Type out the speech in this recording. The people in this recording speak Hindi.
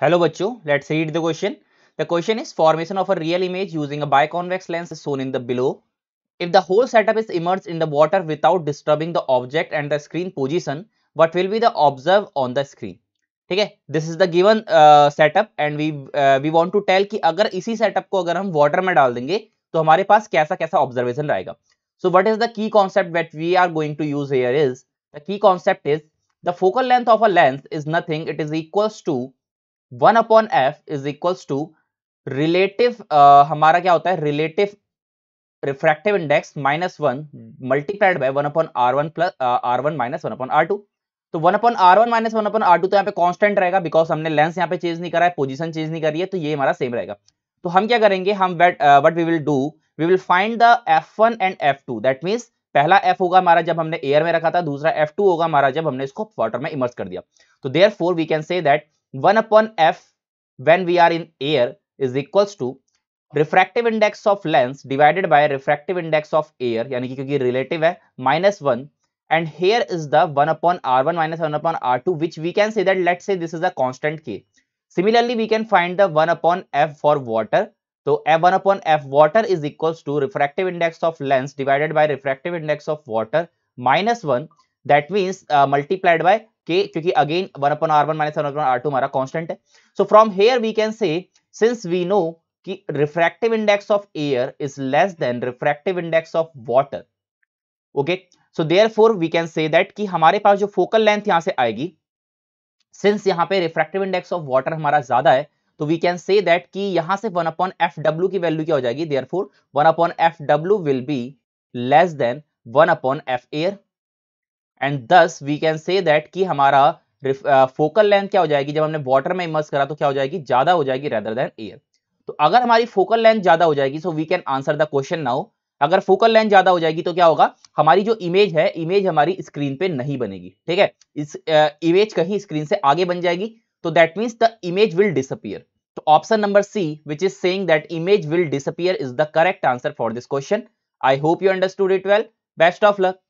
Hello Bacho, let's read the question. The question is formation of a real image using a biconvex lens is shown in the below. If the whole setup is immersed in the water without disturbing the object and the screen position, what will be the observe on the screen? ठीक है this is the given setup and we we want to tell कि अगर इसी सेटअप को अगर हम वाटर में डाल देंगे तो हमारे पास कैसा कैसा ऑब्जर्वेशन रहेगा so what is the key concept that we are going to use here is the key concept is the focal length of a lens is nothing it is equals to one upon F is equals to relative uh, हमारा क्या होता है relative refractive index minus one multiplied by one upon R one plus uh, R one minus one upon R two तो one upon R one minus one upon R two तो यहाँ पे कॉन्स्टेंट रहेगा बिकॉज हमने लेंस यहाँ पे चेंज नहीं करा है पोजीशन चेंज नहीं करी है तो ये हमारा सेम रहेगा तो हम क्या करेंगे हम what we will do we will find the F one and F two that means पहला एफ होगा हमारा जब हमने एयर में रखा था दूसरा एफ टू होगा हमारा जब हमने इसको वाटर में इमर्स कर दिया तो therefore we can say that 1 upon f when we are in air is equals to refractive index of lens divided by refractive index of air yani ki kyunki relative hai minus 1 and here is the 1 upon r1 minus 1 upon r2 which we can say that let's say this is a constant k similarly we can find the 1 upon f for water so a one upon f water is equals to refractive index of lens divided by refractive index of water minus 1 that means multiplied by K क्योंकि again one upon R one minus one upon R two हमारा कॉन्स्टेंट है so from here we can say since we know कि refractive index of air is less than refractive index of water okay so therefore we can say that कि हमारे पास जो फोकल लेंथ यहां से आएगी सिंस यहां पे रिफ्रैक्टिव इंडेक्स ऑफ वाटर हमारा ज्यादा है तो वी कैन से दैट कि यहां से वन अपॉन एफ डब्ल्यू की वैल्यू क्या हो जाएगी therefore one upon F W will be less than one upon F air and thus we can say that कि हमारा फोकल लेंथ क्या हो जाएगी जब हमने वाटर में इमर्स करा तो क्या हो जाएगी ज्यादा हो जाएगी रेदर देन एयर तो अगर हमारी फोकल लेंथ ज्यादा हो जाएगी so we can answer the question now अगर फोकल लेंथ ज्यादा हो जाएगी तो क्या होगा हमारी जो इमेज है इमेज हमारी स्क्रीन पे नहीं बनेगी ठीक है इस इमेज कहीं स्क्रीन से आगे बन जाएगी तो that means the image will disappear तो option number C which is saying that image will disappear is the correct answer for this question I hope you understood it well best of luck